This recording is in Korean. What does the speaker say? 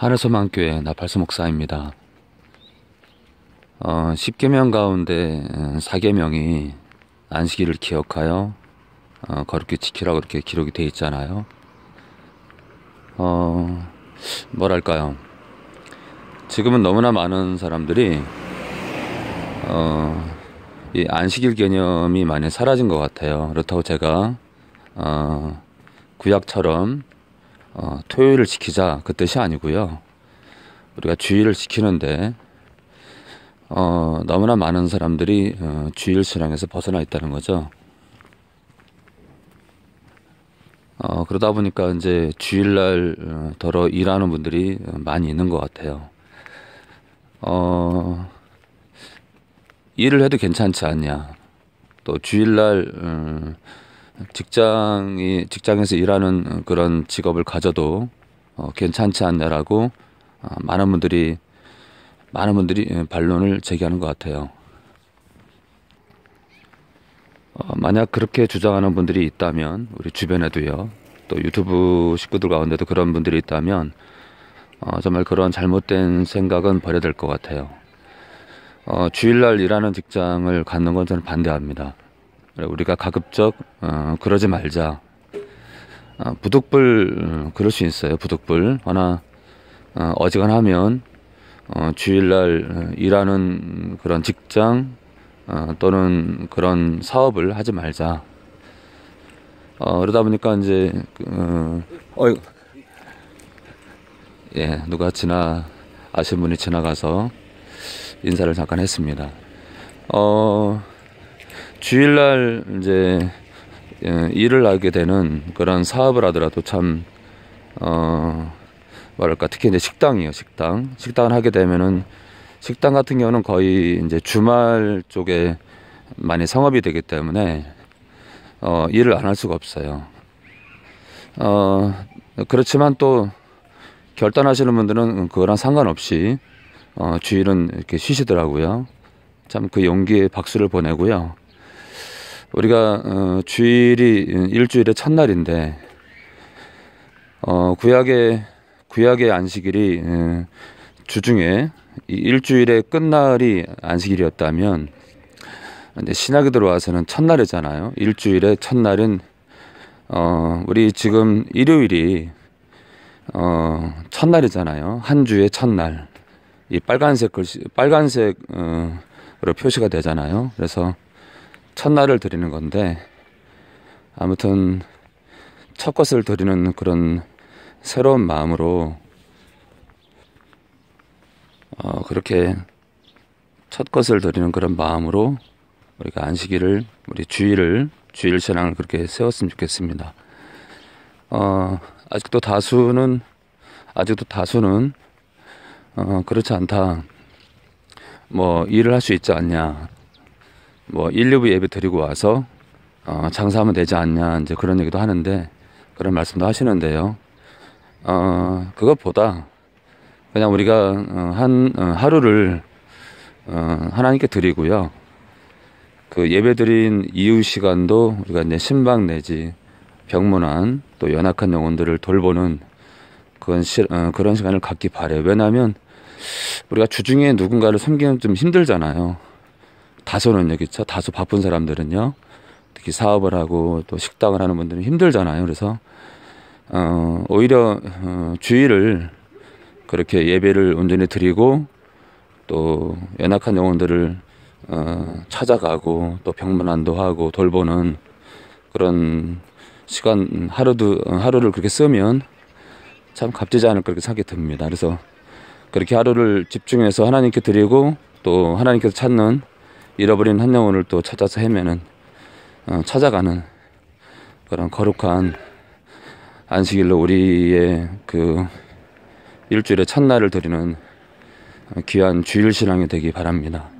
하늘소망교회 나팔수 목사입니다. 어, 10계명 가운데 4계명이 어, 안식일을 기억하여 어, 거룩히 지키라고 이렇게 기록이 되어 있잖아요. 어, 뭐랄까요. 지금은 너무나 많은 사람들이 어, 이 안식일 개념이 많이 사라진 것 같아요. 그렇다고 제가 어, 구약처럼 어, 토요일을 지키자 그 뜻이 아니고요. 우리가 주일을 지키는데 어, 너무나 많은 사람들이 어, 주일 신앙에서 벗어나 있다는 거죠. 어, 그러다 보니까 이제 주일날 어, 더러 일하는 분들이 많이 있는 것 같아요. 어, 일을 해도 괜찮지 않냐. 또 주일날 음, 직장이 직장에서 일하는 그런 직업을 가져도 어, 괜찮지 않냐라고 어, 많은 분들이 많은 분들이 예, 반론을 제기하는 것 같아요. 어, 만약 그렇게 주장하는 분들이 있다면 우리 주변에도요, 또 유튜브 식구들 가운데도 그런 분들이 있다면 어, 정말 그런 잘못된 생각은 버려야 될 것 같아요. 어, 주일날 일하는 직장을 갖는 건 저는 반대합니다. 우리가 가급적 어, 그러지 말자. 어, 부득불 어, 그럴 수 있어요. 부득불 하나 어, 지간 하면 어, 주일날 어, 일하는 그런 직장 어, 또는 그런 사업을 하지 말자. 어, 그러다 보니까 이제 어, 어이 예 누가 지나 아시는 분이 지나가서 인사를 잠깐 했습니다. 어 주일날 이제 예, 일을 하게 되는 그런 사업을 하더라도 참 어, 뭐랄까 특히 이제 식당이요 식당 식당을 하게 되면은 식당 같은 경우는 거의 이제 주말 쪽에 많이 성업이 되기 때문에 어, 일을 안 할 수가 없어요. 어, 그렇지만 또 결단하시는 분들은 그거랑 상관없이 어, 주일은 이렇게 쉬시더라고요. 참 그 용기에 박수를 보내고요. 우리가 어, 주일이 어, 일주일의 첫날인데 어, 구약의 구약의 안식일이 어, 주중에 일주일의 끝날이 안식일이었다면 이제 신학에 들어와서는 첫날이잖아요. 일주일의 첫날은 어, 우리 지금 일요일이 어, 첫날이잖아요. 한 주의 첫날. 이 빨간색 글씨, 빨간색으로 표시가 되잖아요. 그래서 첫날을 드리는 건데 아무튼 첫 것을 드리는 그런 새로운 마음으로 어, 그렇게 첫 것을 드리는 그런 마음으로 우리가 안식일을 우리 주일을 주일 신앙을 그렇게 세웠으면 좋겠습니다. 어, 아직도 다수는 아직도 다수는 어, 그렇지 않다. 뭐 일을 할 수 있지 않냐. 뭐 1, 2부 예배 드리고 와서 어, 장사하면 되지 않냐 이제 그런 얘기도 하는데 그런 말씀도 하시는데요. 어, 그것보다 그냥 우리가 어, 한 어, 하루를 어, 하나님께 드리고요. 그 예배 드린 이후 시간도 우리가 이제 신방 내지 병문안 또 연약한 영혼들을 돌보는 그런, 시, 어, 그런 시간을 갖기 바래요. 왜냐하면 우리가 주중에 누군가를 섬기는 좀 힘들잖아요. 다소는 여기죠. 다소 바쁜 사람들은요. 특히 사업을 하고 또 식당을 하는 분들은 힘들잖아요. 그래서 어, 오히려 어, 주의를 그렇게 예배를 온전히 드리고 또 연약한 영혼들을 어, 찾아가고 또 병문안도 하고 돌보는 그런 시간 하루도 하루를 그렇게 쓰면 참 값지지 않을 그렇게 생각이 듭니다. 그래서 그렇게 하루를 집중해서 하나님께 드리고 또 하나님께서 찾는 잃어버린 한 영혼을 또 찾아서 헤매는 어, 찾아가는 그런 거룩한 안식일로 우리의 그 일주일의 첫날을 드리는 어, 귀한 주일 신앙이 되기 바랍니다.